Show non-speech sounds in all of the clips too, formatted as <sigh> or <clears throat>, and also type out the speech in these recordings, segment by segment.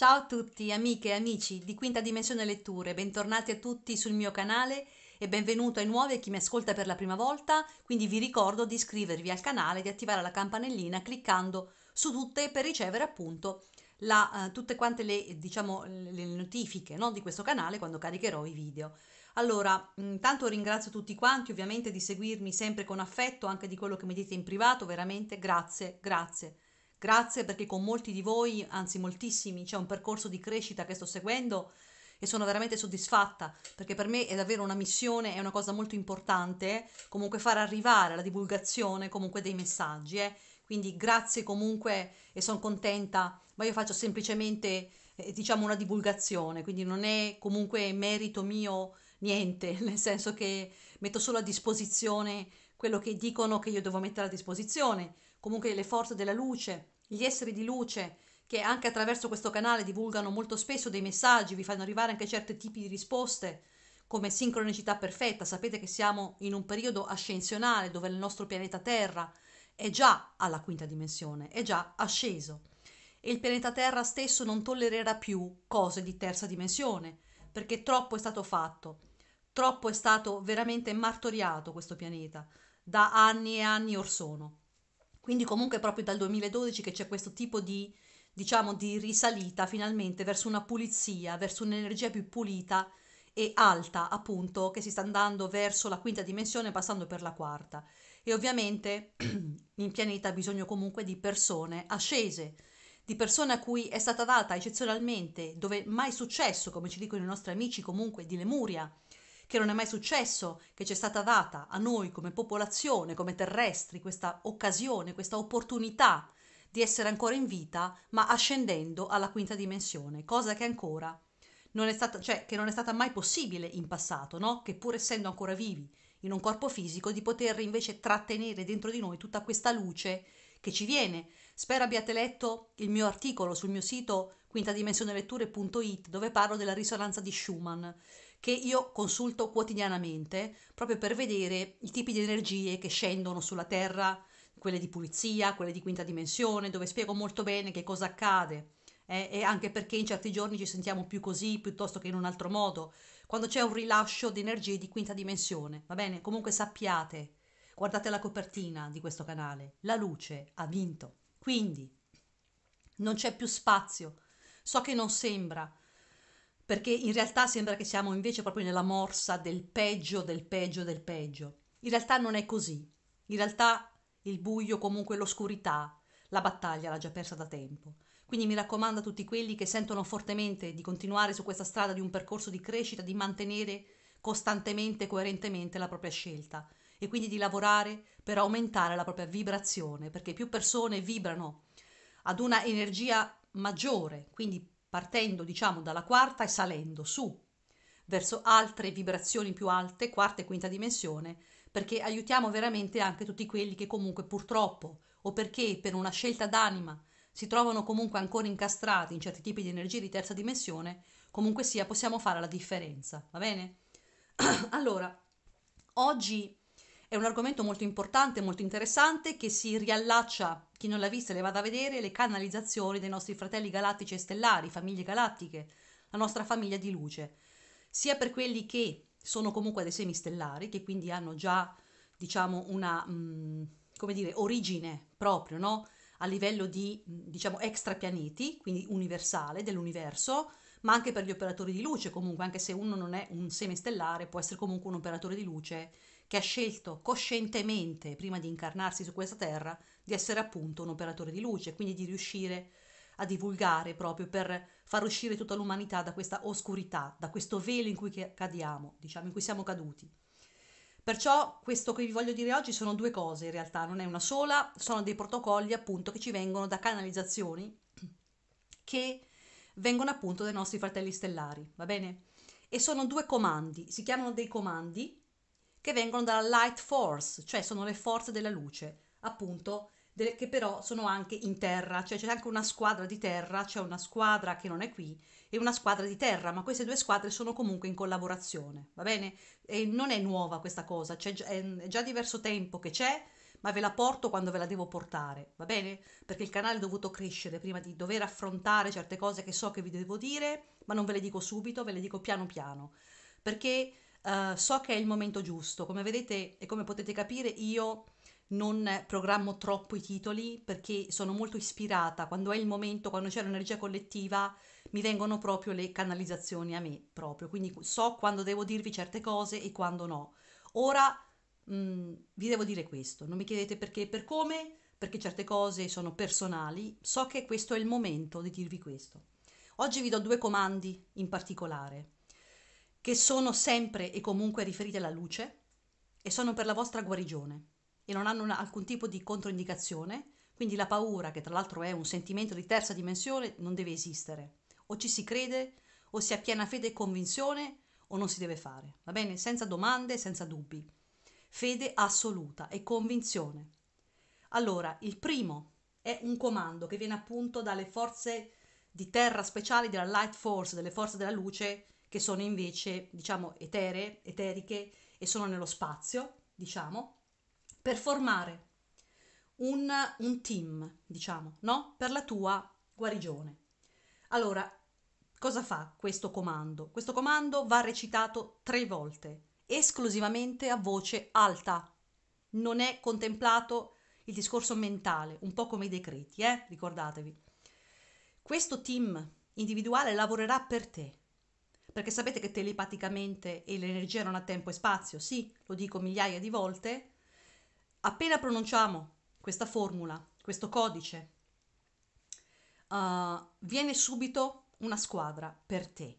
Ciao a tutti amiche e amici di Quinta Dimensione Letture, bentornati a tutti sul mio canale e benvenuto ai nuovi e chi mi ascolta per la prima volta, quindi vi ricordo di iscrivervi al canale e di attivare la campanellina cliccando su tutte per ricevere appunto la, eh, tutte quante le, diciamo, le notifiche no, di questo canale quando caricherò i video. Allora, intanto ringrazio tutti quanti ovviamente di seguirmi sempre con affetto, anche di quello che mi dite in privato, veramente grazie, grazie Grazie perché con molti di voi, anzi moltissimi, c'è un percorso di crescita che sto seguendo e sono veramente soddisfatta perché per me è davvero una missione, è una cosa molto importante comunque far arrivare la divulgazione comunque dei messaggi. Eh. Quindi grazie comunque e sono contenta, ma io faccio semplicemente eh, diciamo una divulgazione, quindi non è comunque merito mio niente, <laughs> nel senso che metto solo a disposizione quello che dicono che io devo mettere a disposizione, comunque le forze della luce gli esseri di luce che anche attraverso questo canale divulgano molto spesso dei messaggi, vi fanno arrivare anche certi tipi di risposte, come sincronicità perfetta. Sapete che siamo in un periodo ascensionale dove il nostro pianeta Terra è già alla quinta dimensione, è già asceso. E il pianeta Terra stesso non tollererà più cose di terza dimensione, perché troppo è stato fatto, troppo è stato veramente martoriato questo pianeta da anni e anni or sono. Quindi comunque è proprio dal 2012 che c'è questo tipo di, diciamo, di risalita finalmente verso una pulizia, verso un'energia più pulita e alta, appunto, che si sta andando verso la quinta dimensione passando per la quarta. E ovviamente <clears throat> in pianeta ha bisogno comunque di persone ascese, di persone a cui è stata data eccezionalmente, dove mai è successo, come ci dicono i nostri amici comunque di Lemuria, che non è mai successo che ci è stata data a noi come popolazione, come terrestri, questa occasione, questa opportunità di essere ancora in vita, ma ascendendo alla quinta dimensione, cosa che ancora non è stata, cioè che non è stata mai possibile in passato, no? Che pur essendo ancora vivi in un corpo fisico, di poter invece trattenere dentro di noi tutta questa luce che ci viene. Spero abbiate letto il mio articolo sul mio sito quintadimensioneletture.it dove parlo della risonanza di Schumann che io consulto quotidianamente proprio per vedere i tipi di energie che scendono sulla Terra, quelle di pulizia, quelle di quinta dimensione, dove spiego molto bene che cosa accade. Eh, e anche perché in certi giorni ci sentiamo più così piuttosto che in un altro modo, quando c'è un rilascio di energie di quinta dimensione, va bene? Comunque sappiate, guardate la copertina di questo canale, la luce ha vinto, quindi non c'è più spazio. So che non sembra, perché in realtà sembra che siamo invece proprio nella morsa del peggio, del peggio, del peggio. In realtà non è così. In realtà il buio, comunque l'oscurità, la battaglia l'ha già persa da tempo. Quindi mi raccomando a tutti quelli che sentono fortemente di continuare su questa strada di un percorso di crescita, di mantenere costantemente coerentemente la propria scelta e quindi di lavorare per aumentare la propria vibrazione, perché più persone vibrano ad una energia maggiore, quindi partendo diciamo dalla quarta e salendo su verso altre vibrazioni più alte, quarta e quinta dimensione, perché aiutiamo veramente anche tutti quelli che comunque purtroppo o perché per una scelta d'anima si trovano comunque ancora incastrati in certi tipi di energie di terza dimensione, comunque sia possiamo fare la differenza, va bene? <clears throat> allora, oggi è un argomento molto importante, molto interessante che si riallaccia chi non l'ha vista le vada a vedere le canalizzazioni dei nostri fratelli galattici e stellari, famiglie galattiche, la nostra famiglia di luce, sia per quelli che sono comunque dei semistellari, che quindi hanno già, diciamo, una, mh, mm, come dire, origine proprio, no? A livello di, mm, diciamo, extrapianeti, quindi universale, dell'universo, ma anche per gli operatori di luce, comunque, anche se uno non è un semistellare, può essere comunque un operatore di luce che ha scelto coscientemente, prima di incarnarsi su questa terra, di essere appunto un operatore di luce, quindi di riuscire a divulgare proprio per far uscire tutta l'umanità da questa oscurità, da questo velo in cui cadiamo, diciamo, in cui siamo caduti. Perciò questo che vi voglio dire oggi sono due cose in realtà, non è una sola, sono dei protocolli appunto che ci vengono da canalizzazioni che vengono appunto dai nostri fratelli stellari, va bene? E sono due comandi, si chiamano dei comandi che vengono dalla light force, cioè sono le forze della luce, appunto, delle, che però sono anche in terra, cioè c'è anche una squadra di terra, c'è una squadra che non è qui e una squadra di terra, ma queste due squadre sono comunque in collaborazione, va bene? E non è nuova questa cosa, è, è già diverso tempo che c'è, ma ve la porto quando ve la devo portare, va bene? Perché il canale è dovuto crescere prima di dover affrontare certe cose che so che vi devo dire, ma non ve le dico subito, ve le dico piano piano, perché uh, so che è il momento giusto. Come vedete e come potete capire, io non programmo troppo i titoli perché sono molto ispirata, quando è il momento, quando c'è l'energia collettiva, mi vengono proprio le canalizzazioni a me proprio, quindi so quando devo dirvi certe cose e quando no. Ora mh, mm, vi devo dire questo, non mi chiedete perché e per come, perché certe cose sono personali, so che questo è il momento di dirvi questo. Oggi vi do due comandi in particolare, che sono sempre e comunque riferiti alla luce e sono per la vostra guarigione e non hanno una, alcun tipo di controindicazione, quindi la paura, che tra l'altro è un sentimento di terza dimensione, non deve esistere. O ci si crede, o si ha piena fede e convinzione, o non si deve fare, va bene? Senza domande, senza dubbi fede assoluta e convinzione. Allora, il primo è un comando che viene appunto dalle forze di terra speciali della Light Force, delle forze della luce, che sono invece, diciamo, etere, eteriche e sono nello spazio, diciamo, per formare un, un team, diciamo, no? Per la tua guarigione. Allora, cosa fa questo comando? Questo comando va recitato tre volte esclusivamente a voce alta. Non è contemplato il discorso mentale, un po' come i decreti, eh? ricordatevi. Questo team individuale lavorerà per te, perché sapete che telepaticamente e l'energia non ha tempo e spazio, sì, lo dico migliaia di volte, appena pronunciamo questa formula, questo codice, uh, viene subito una squadra per te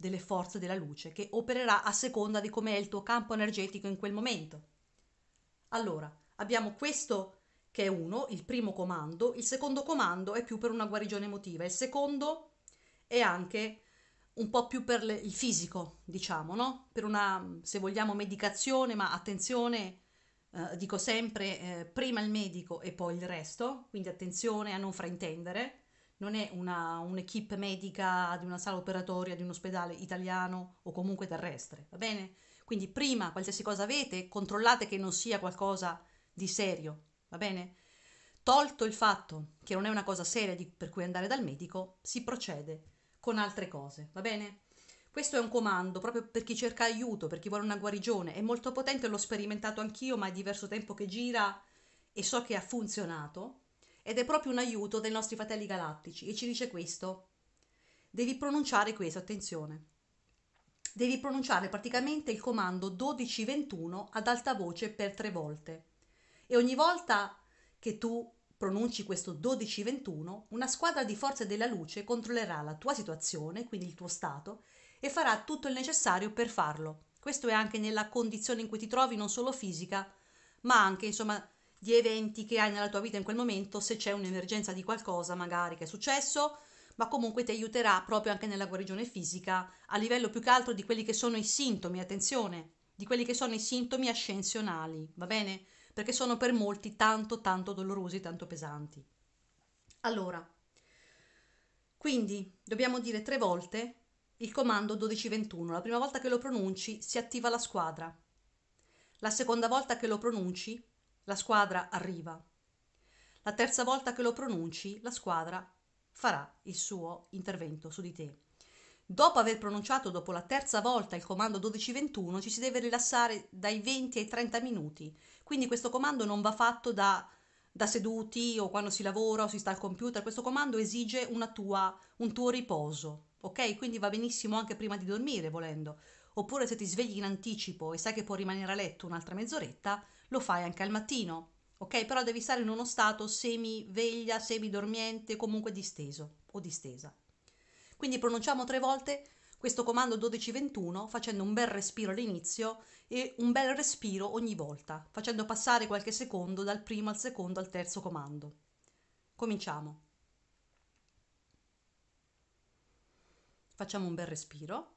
delle forze della luce che opererà a seconda di come è il tuo campo energetico in quel momento. Allora, abbiamo questo che è uno, il primo comando, il secondo comando è più per una guarigione emotiva, il secondo è anche un po' più per le, il fisico, diciamo, no? Per una, se vogliamo, medicazione, ma attenzione, eh, dico sempre, eh, prima il medico e poi il resto, quindi attenzione a non fraintendere non è una, un'equipe medica di una sala operatoria, di un ospedale italiano o comunque terrestre, va bene? Quindi prima qualsiasi cosa avete, controllate che non sia qualcosa di serio, va bene? Tolto il fatto che non è una cosa seria di, per cui andare dal medico, si procede con altre cose, va bene? Questo è un comando proprio per chi cerca aiuto, per chi vuole una guarigione. È molto potente, l'ho sperimentato anch'io, ma è diverso tempo che gira e so che ha funzionato ed è proprio un aiuto dei nostri fratelli galattici e ci dice questo. Devi pronunciare questo, attenzione. Devi pronunciare praticamente il comando 1221 ad alta voce per tre volte. E ogni volta che tu pronunci questo 1221, una squadra di forze della luce controllerà la tua situazione, quindi il tuo stato, e farà tutto il necessario per farlo. Questo è anche nella condizione in cui ti trovi, non solo fisica, ma anche, insomma, di eventi che hai nella tua vita in quel momento, se c'è un'emergenza di qualcosa magari che è successo, ma comunque ti aiuterà proprio anche nella guarigione fisica, a livello più che altro di quelli che sono i sintomi, attenzione, di quelli che sono i sintomi ascensionali, va bene? Perché sono per molti tanto tanto dolorosi, tanto pesanti. Allora, quindi dobbiamo dire tre volte il comando 1221. La prima volta che lo pronunci si attiva la squadra. La seconda volta che lo pronunci la squadra arriva. La terza volta che lo pronunci, la squadra farà il suo intervento su di te. Dopo aver pronunciato dopo la terza volta il comando 1221 ci si deve rilassare dai 20 ai 30 minuti, quindi questo comando non va fatto da, da seduti o quando si lavora o si sta al computer, questo comando esige tua, un tuo riposo, ok? Quindi va benissimo anche prima di dormire volendo, oppure se ti svegli in anticipo e sai che può rimanere a letto un'altra mezz'oretta, lo fai anche al mattino, ok? Però devi stare in uno stato semi-veglia, semi-dormiente, comunque disteso o distesa. Quindi pronunciamo tre volte questo comando 1221 facendo un bel respiro all'inizio e un bel respiro ogni volta, facendo passare qualche secondo dal primo al secondo al terzo comando. Cominciamo. Facciamo un bel respiro.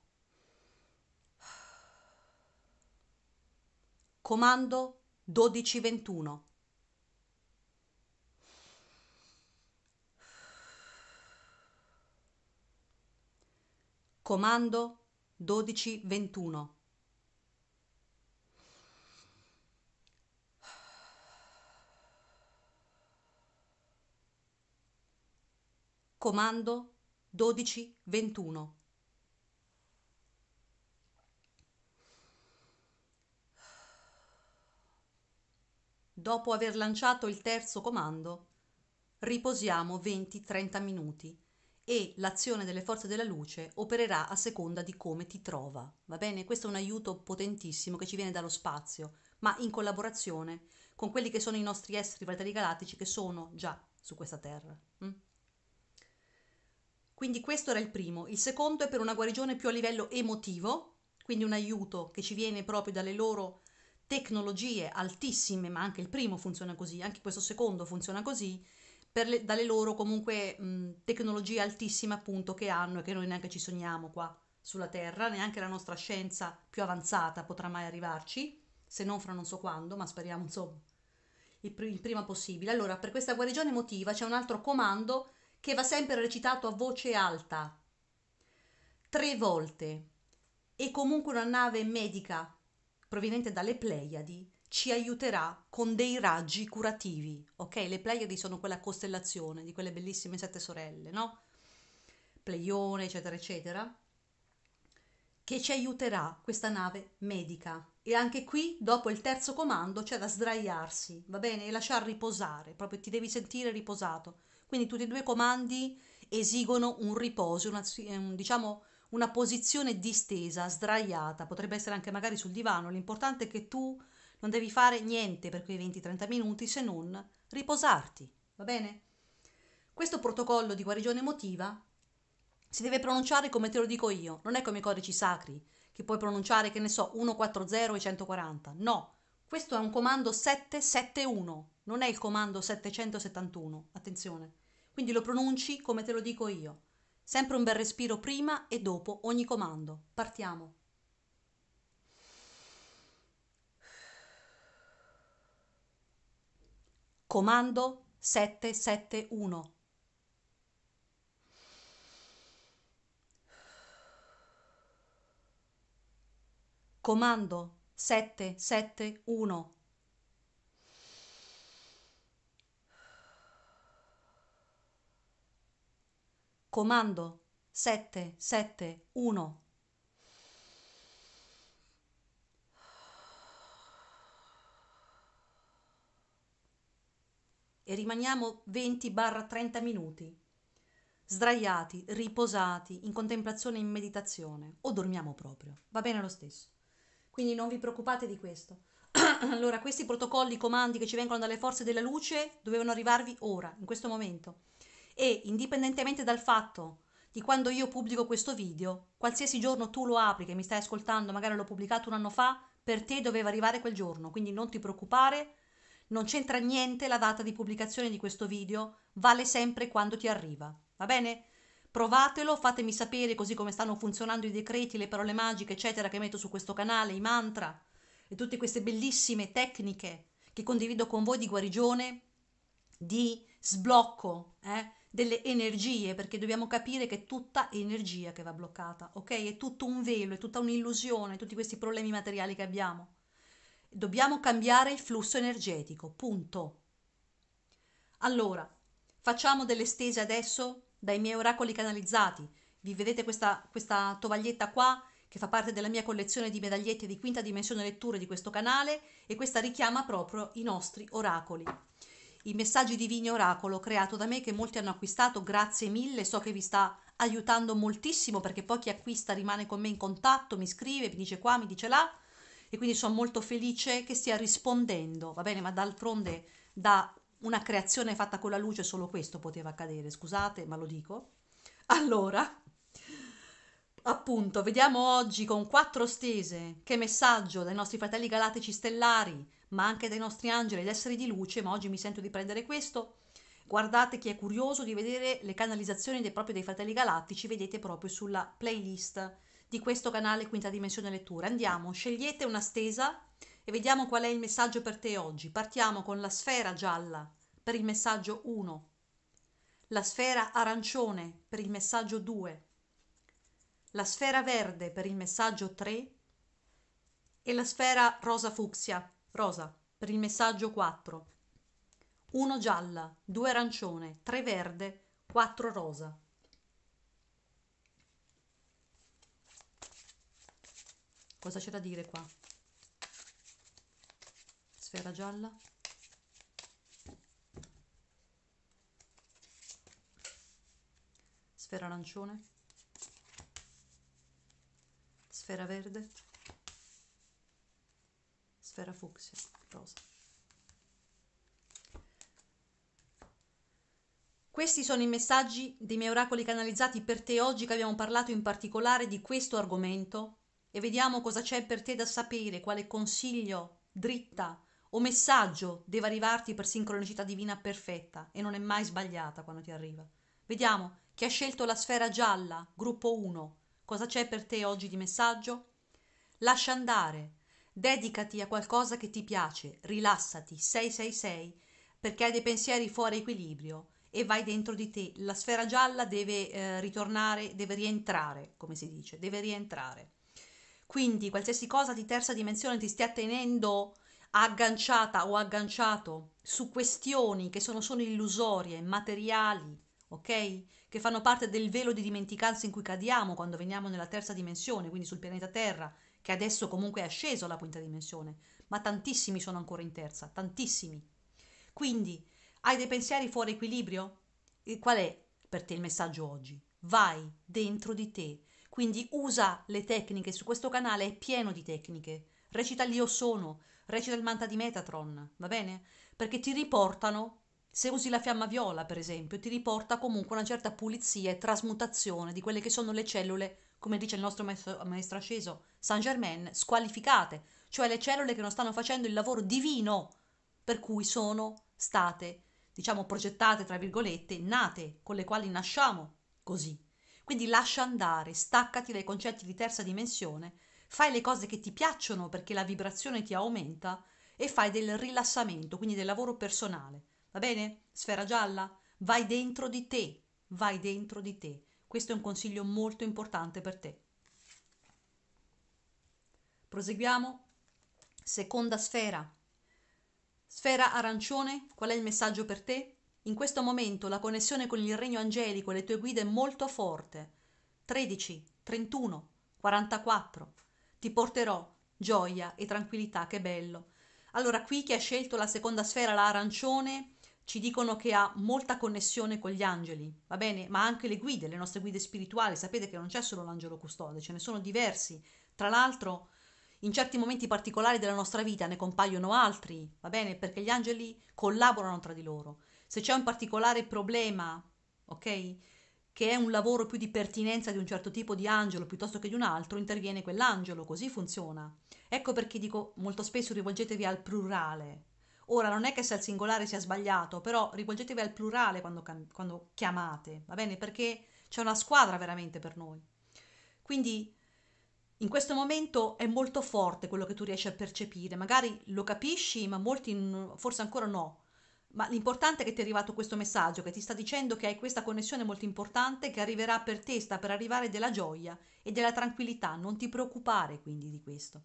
comando 1221. Comando 1221. Comando 1221. dopo aver lanciato il terzo comando, riposiamo 20-30 minuti e l'azione delle forze della luce opererà a seconda di come ti trova. Va bene? Questo è un aiuto potentissimo che ci viene dallo spazio, ma in collaborazione con quelli che sono i nostri esseri fratelli galattici che sono già su questa terra. Mm? Quindi questo era il primo. Il secondo è per una guarigione più a livello emotivo, quindi un aiuto che ci viene proprio dalle loro tecnologie altissime, ma anche il primo funziona così, anche questo secondo funziona così, per le, dalle loro comunque mh, tecnologie altissime appunto che hanno e che noi neanche ci sogniamo qua sulla Terra, neanche la nostra scienza più avanzata potrà mai arrivarci, se non fra non so quando, ma speriamo insomma il, pr- il prima possibile. Allora, per questa guarigione emotiva c'è un altro comando che va sempre recitato a voce alta, tre volte, e comunque una nave medica proveniente dalle Pleiadi ci aiuterà con dei raggi curativi, ok? Le Pleiadi sono quella costellazione di quelle bellissime sette sorelle, no? Pleione, eccetera, eccetera, che ci aiuterà questa nave medica. E anche qui, dopo il terzo comando, c'è da sdraiarsi, va bene? E lasciar riposare, proprio ti devi sentire riposato. Quindi tutti e due i comandi esigono un riposo, una, eh, diciamo una posizione distesa, sdraiata, potrebbe essere anche magari sul divano, l'importante è che tu non devi fare niente per quei 20-30 minuti se non riposarti, va bene? Questo protocollo di guarigione emotiva si deve pronunciare come te lo dico io, non è come i codici sacri che puoi pronunciare, che ne so, 140 e 140. No, questo è un comando 771, non è il comando 771. Attenzione. Quindi lo pronunci come te lo dico io. Sempre un bel respiro prima e dopo ogni comando. Partiamo. Comando 771. Comando 771. comando 771. E rimaniamo 20-30 minuti, sdraiati, riposati, in contemplazione e in meditazione, o dormiamo proprio, va bene lo stesso. Quindi non vi preoccupate di questo. <clears throat> allora, questi protocolli, comandi che ci vengono dalle forze della luce dovevano arrivarvi ora, in questo momento e indipendentemente dal fatto di quando io pubblico questo video, qualsiasi giorno tu lo apri che mi stai ascoltando, magari l'ho pubblicato un anno fa, per te doveva arrivare quel giorno, quindi non ti preoccupare, non c'entra niente la data di pubblicazione di questo video, vale sempre quando ti arriva, va bene? Provatelo, fatemi sapere così come stanno funzionando i decreti, le parole magiche, eccetera, che metto su questo canale, i mantra e tutte queste bellissime tecniche che condivido con voi di guarigione, di sblocco, eh? delle energie, perché dobbiamo capire che è tutta energia che va bloccata, ok? È tutto un velo, è tutta un'illusione, tutti questi problemi materiali che abbiamo. Dobbiamo cambiare il flusso energetico, punto. Allora, facciamo delle stese adesso dai miei oracoli canalizzati. Vi vedete questa, questa tovaglietta qua? che fa parte della mia collezione di medagliette di quinta dimensione letture di questo canale e questa richiama proprio i nostri oracoli i messaggi di Vigno Oracolo creato da me che molti hanno acquistato, grazie mille, so che vi sta aiutando moltissimo perché poi chi acquista rimane con me in contatto, mi scrive, mi dice qua, mi dice là e quindi sono molto felice che stia rispondendo, va bene, ma d'altronde da una creazione fatta con la luce solo questo poteva accadere, scusate, ma lo dico. Allora, appunto, vediamo oggi con quattro stese che messaggio dai nostri fratelli galattici stellari ma anche dai nostri angeli ed esseri di luce, ma oggi mi sento di prendere questo. Guardate chi è curioso di vedere le canalizzazioni dei, proprio dei Fratelli Galattici, vedete proprio sulla playlist di questo canale Quinta Dimensione Lettura. Andiamo, scegliete una stesa e vediamo qual è il messaggio per te oggi. Partiamo con la sfera gialla per il messaggio 1, la sfera arancione per il messaggio 2, la sfera verde per il messaggio 3 e la sfera rosa fucsia Rosa, per il messaggio 4. 1 gialla, 2 arancione, 3 verde, 4 rosa. Cosa c'è da dire qua? Sfera gialla. Sfera arancione. Sfera verde sfera fucsia, rosa. Questi sono i messaggi dei miei oracoli canalizzati per te oggi che abbiamo parlato in particolare di questo argomento e vediamo cosa c'è per te da sapere, quale consiglio, dritta o messaggio deve arrivarti per sincronicità divina perfetta e non è mai sbagliata quando ti arriva. Vediamo chi ha scelto la sfera gialla, gruppo 1, cosa c'è per te oggi di messaggio? Lascia andare, Dedicati a qualcosa che ti piace, rilassati, 666, perché hai dei pensieri fuori equilibrio e vai dentro di te. La sfera gialla deve eh, ritornare, deve rientrare, come si dice, deve rientrare. Quindi qualsiasi cosa di terza dimensione ti stia tenendo agganciata o agganciato su questioni che sono solo illusorie, materiali, ok? Che fanno parte del velo di dimenticanza in cui cadiamo quando veniamo nella terza dimensione, quindi sul pianeta Terra che adesso comunque è sceso alla quinta dimensione, ma tantissimi sono ancora in terza, tantissimi. Quindi hai dei pensieri fuori equilibrio? E qual è per te il messaggio oggi? Vai dentro di te, quindi usa le tecniche, su questo canale è pieno di tecniche. Recita l'Io sono, recita il manta di Metatron, va bene? Perché ti riportano se usi la fiamma viola, per esempio, ti riporta comunque una certa pulizia e trasmutazione di quelle che sono le cellule, come dice il nostro maestro, maestro asceso, Saint Germain, squalificate, cioè le cellule che non stanno facendo il lavoro divino per cui sono state, diciamo, progettate, tra virgolette, nate, con le quali nasciamo così. Quindi lascia andare, staccati dai concetti di terza dimensione, fai le cose che ti piacciono perché la vibrazione ti aumenta e fai del rilassamento, quindi del lavoro personale Va bene? Sfera gialla, vai dentro di te, vai dentro di te. Questo è un consiglio molto importante per te. Proseguiamo. Seconda sfera. Sfera arancione, qual è il messaggio per te? In questo momento la connessione con il regno angelico e le tue guide è molto forte. 13, 31, 44. Ti porterò gioia e tranquillità, che bello. Allora qui chi ha scelto la seconda sfera, la arancione, ci dicono che ha molta connessione con gli angeli, va bene? Ma anche le guide, le nostre guide spirituali, sapete che non c'è solo l'angelo custode, ce ne sono diversi. Tra l'altro, in certi momenti particolari della nostra vita ne compaiono altri, va bene? Perché gli angeli collaborano tra di loro. Se c'è un particolare problema, ok? Che è un lavoro più di pertinenza di un certo tipo di angelo piuttosto che di un altro, interviene quell'angelo, così funziona. Ecco perché dico molto spesso rivolgetevi al plurale, Ora non è che se al singolare sia sbagliato, però rivolgetevi al plurale quando, quando chiamate, va bene? Perché c'è una squadra veramente per noi. Quindi in questo momento è molto forte quello che tu riesci a percepire, magari lo capisci, ma molti forse ancora no. Ma l'importante è che ti è arrivato questo messaggio che ti sta dicendo che hai questa connessione molto importante che arriverà per te, sta per arrivare della gioia e della tranquillità, non ti preoccupare quindi di questo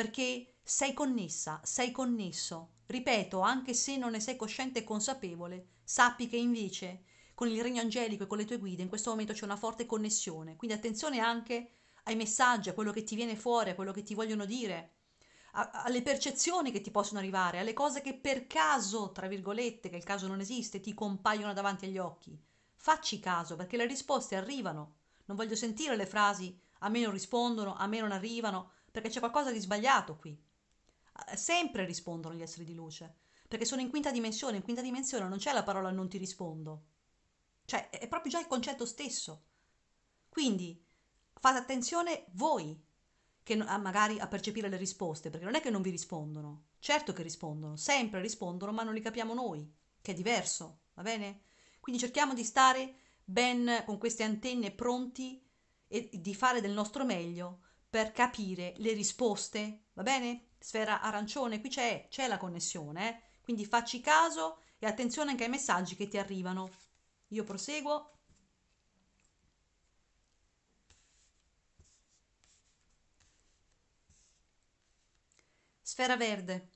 perché sei connessa, sei connesso. Ripeto, anche se non ne sei cosciente e consapevole, sappi che invece con il regno angelico e con le tue guide in questo momento c'è una forte connessione. Quindi attenzione anche ai messaggi, a quello che ti viene fuori, a quello che ti vogliono dire, a, alle percezioni che ti possono arrivare, alle cose che per caso, tra virgolette, che il caso non esiste, ti compaiono davanti agli occhi. Facci caso perché le risposte arrivano. Non voglio sentire le frasi a me non rispondono, a me non arrivano, perché c'è qualcosa di sbagliato qui. Eh, sempre rispondono gli esseri di luce, perché sono in quinta dimensione, in quinta dimensione non c'è la parola non ti rispondo. Cioè, è proprio già il concetto stesso. Quindi fate attenzione voi che magari a percepire le risposte, perché non è che non vi rispondono. Certo che rispondono, sempre rispondono, ma non li capiamo noi, che è diverso, va bene? Quindi cerchiamo di stare ben con queste antenne pronti e di fare del nostro meglio per capire le risposte, va bene? Sfera arancione, qui c'è, c'è la connessione, eh? quindi facci caso e attenzione anche ai messaggi che ti arrivano. Io proseguo. Sfera verde.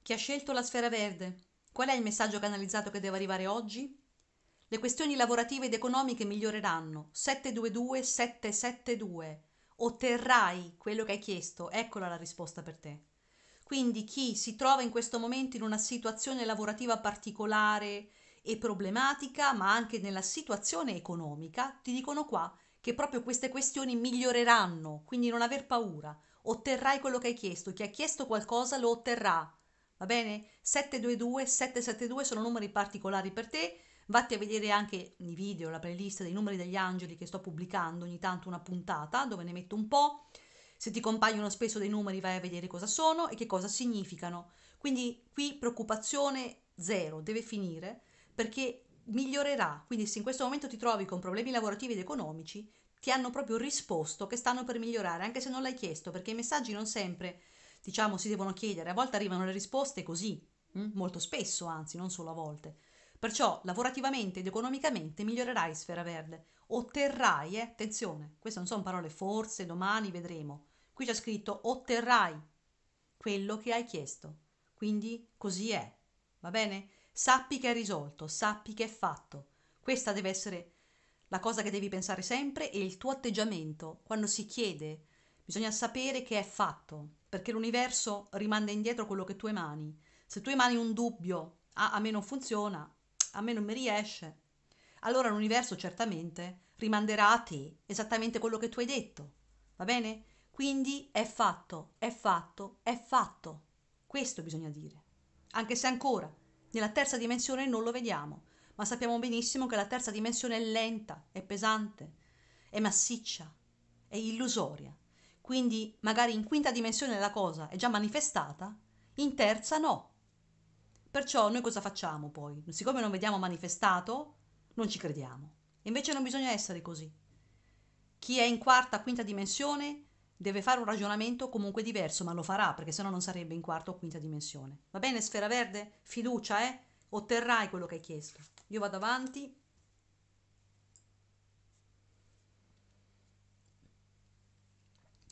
Chi ha scelto la sfera verde? Qual è il messaggio canalizzato che deve arrivare oggi? Le questioni lavorative ed economiche miglioreranno. 722 772 otterrai quello che hai chiesto, eccola la risposta per te. Quindi chi si trova in questo momento in una situazione lavorativa particolare e problematica, ma anche nella situazione economica, ti dicono qua che proprio queste questioni miglioreranno, quindi non aver paura, otterrai quello che hai chiesto, chi ha chiesto qualcosa lo otterrà. Va bene? 722 772 sono numeri particolari per te Vatti a vedere anche i video, la playlist dei numeri degli angeli che sto pubblicando ogni tanto una puntata dove ne metto un po'. Se ti compaiono spesso dei numeri vai a vedere cosa sono e che cosa significano. Quindi qui preoccupazione zero, deve finire perché migliorerà. Quindi se in questo momento ti trovi con problemi lavorativi ed economici, ti hanno proprio risposto che stanno per migliorare, anche se non l'hai chiesto, perché i messaggi non sempre, diciamo, si devono chiedere, a volte arrivano le risposte così, mm, molto spesso, anzi, non solo a volte. Perciò lavorativamente ed economicamente migliorerai Sfera Verde, otterrai, eh, attenzione, queste non sono parole forse, domani vedremo, qui c'è scritto otterrai quello che hai chiesto, quindi così è, va bene? Sappi che è risolto, sappi che è fatto, questa deve essere la cosa che devi pensare sempre e il tuo atteggiamento quando si chiede, bisogna sapere che è fatto, perché l'universo rimanda indietro quello che tu emani. Se tu emani un dubbio, ah, a me non funziona, a me non mi riesce, allora l'universo certamente rimanderà a te esattamente quello che tu hai detto. Va bene? Quindi è fatto, è fatto, è fatto. Questo bisogna dire. Anche se ancora nella terza dimensione non lo vediamo, ma sappiamo benissimo che la terza dimensione è lenta, è pesante, è massiccia, è illusoria. Quindi magari in quinta dimensione la cosa è già manifestata, in terza no. Perciò noi cosa facciamo poi? Siccome non vediamo manifestato, non ci crediamo. Invece non bisogna essere così. Chi è in quarta, quinta dimensione deve fare un ragionamento comunque diverso, ma lo farà perché sennò non sarebbe in quarta o quinta dimensione. Va bene, sfera verde? Fiducia, eh? Otterrai quello che hai chiesto. Io vado avanti.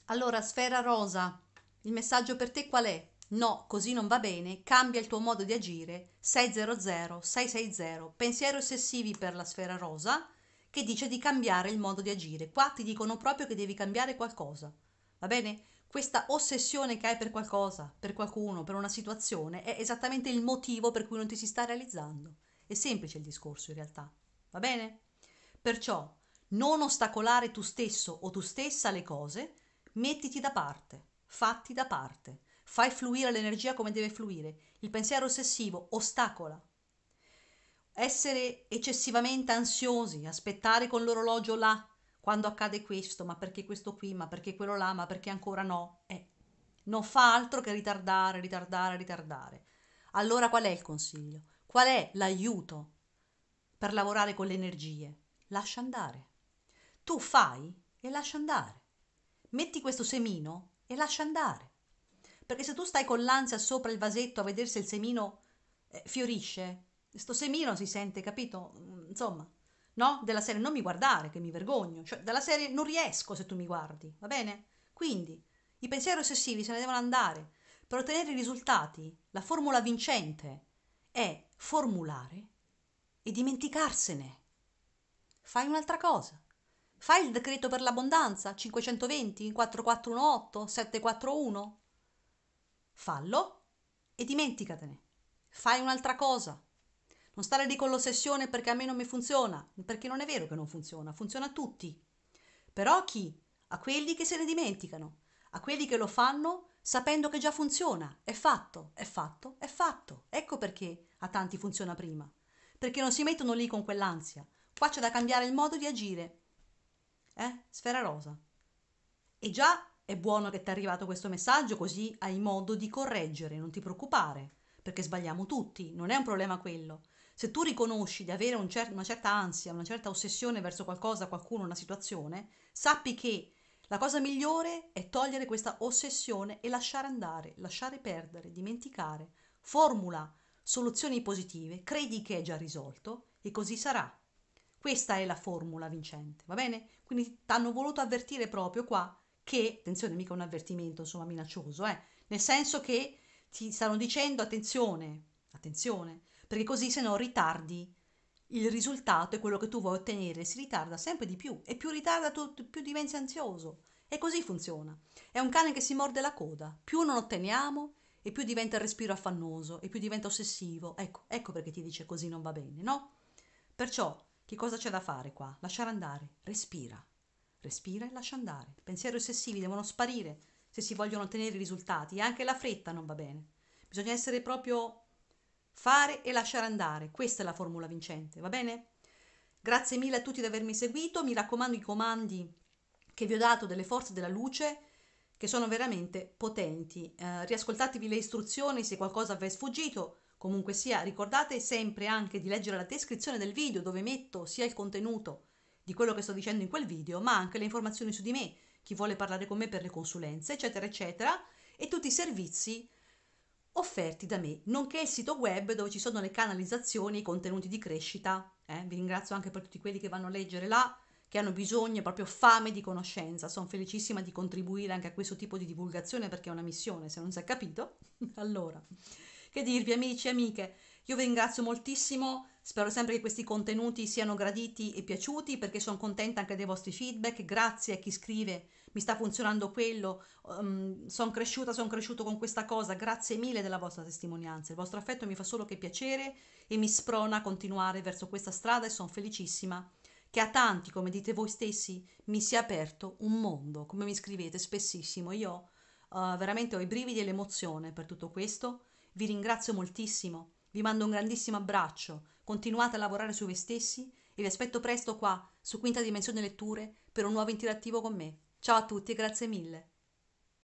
Allora, sfera rosa, il messaggio per te qual è? No, così non va bene, cambia il tuo modo di agire, 600-660, pensieri ossessivi per la sfera rosa, che dice di cambiare il modo di agire. Qua ti dicono proprio che devi cambiare qualcosa, va bene? Questa ossessione che hai per qualcosa, per qualcuno, per una situazione, è esattamente il motivo per cui non ti si sta realizzando. È semplice il discorso in realtà, va bene? Perciò, non ostacolare tu stesso o tu stessa le cose, mettiti da parte, fatti da parte fai fluire l'energia come deve fluire. Il pensiero ossessivo ostacola. Essere eccessivamente ansiosi, aspettare con l'orologio là, quando accade questo, ma perché questo qui, ma perché quello là, ma perché ancora no, eh, non fa altro che ritardare, ritardare, ritardare. Allora qual è il consiglio? Qual è l'aiuto per lavorare con le energie? Lascia andare. Tu fai e lascia andare. Metti questo semino e lascia andare. Perché se tu stai con l'ansia sopra il vasetto a vedere se il semino eh, fiorisce, sto semino si sente, capito? Mm, insomma, no? Della serie non mi guardare, che mi vergogno. Cioè, dalla serie non riesco se tu mi guardi, va bene? Quindi, i pensieri ossessivi se ne devono andare. Per ottenere i risultati, la formula vincente è formulare e dimenticarsene. Fai un'altra cosa. Fai il decreto per l'abbondanza 520 4418 741 fallo e dimenticatene. Fai un'altra cosa. Non stare lì con l'ossessione perché a me non mi funziona, perché non è vero che non funziona, funziona a tutti. Però a chi? A quelli che se ne dimenticano, a quelli che lo fanno sapendo che già funziona, è fatto, è fatto, è fatto. Ecco perché a tanti funziona prima, perché non si mettono lì con quell'ansia. Qua c'è da cambiare il modo di agire. Eh? Sfera rosa. E già è buono che ti è arrivato questo messaggio così hai modo di correggere, non ti preoccupare, perché sbagliamo tutti, non è un problema quello. Se tu riconosci di avere un cer- una certa ansia, una certa ossessione verso qualcosa, qualcuno, una situazione, sappi che la cosa migliore è togliere questa ossessione e lasciare andare, lasciare perdere, dimenticare. Formula soluzioni positive, credi che è già risolto e così sarà. Questa è la formula vincente, va bene? Quindi ti hanno voluto avvertire proprio qua che, attenzione, mica un avvertimento, insomma, minaccioso, eh, nel senso che ti stanno dicendo attenzione, attenzione, perché così se no ritardi il risultato e quello che tu vuoi ottenere, si ritarda sempre di più e più ritarda tu, più diventi ansioso. E così funziona. È un cane che si morde la coda. Più non otteniamo e più diventa il respiro affannoso e più diventa ossessivo. Ecco, ecco perché ti dice così non va bene, no? Perciò, che cosa c'è da fare qua? Lasciare andare, respira. Respira e lascia andare. Pensieri ossessivi devono sparire se si vogliono ottenere i risultati. anche la fretta non va bene. Bisogna essere proprio fare e lasciare andare. Questa è la formula vincente, va bene? Grazie mille a tutti di avermi seguito. Mi raccomando i comandi che vi ho dato delle forze della luce che sono veramente potenti. Eh, riascoltatevi le istruzioni se qualcosa vi è sfuggito. Comunque sia, ricordate sempre anche di leggere la descrizione del video dove metto sia il contenuto di quello che sto dicendo in quel video, ma anche le informazioni su di me, chi vuole parlare con me per le consulenze, eccetera, eccetera, e tutti i servizi offerti da me, nonché il sito web dove ci sono le canalizzazioni e i contenuti di crescita. Eh, vi ringrazio anche per tutti quelli che vanno a leggere là, che hanno bisogno, proprio fame di conoscenza. Sono felicissima di contribuire anche a questo tipo di divulgazione perché è una missione, se non si è capito. <laughs> allora, che dirvi amici e amiche? Io vi ringrazio moltissimo, spero sempre che questi contenuti siano graditi e piaciuti perché sono contenta anche dei vostri feedback, grazie a chi scrive, mi sta funzionando quello, um, ehm, sono cresciuta, sono cresciuto con questa cosa, grazie mille della vostra testimonianza, il vostro affetto mi fa solo che piacere e mi sprona a continuare verso questa strada e sono felicissima che a tanti, come dite voi stessi, mi sia aperto un mondo, come mi scrivete spessissimo. Io uh, veramente ho i brividi e l'emozione per tutto questo. Vi ringrazio moltissimo. Vi mando un grandissimo abbraccio, continuate a lavorare su voi stessi e vi aspetto presto qua su Quinta Dimensione Letture per un nuovo interattivo con me. Ciao a tutti e grazie mille.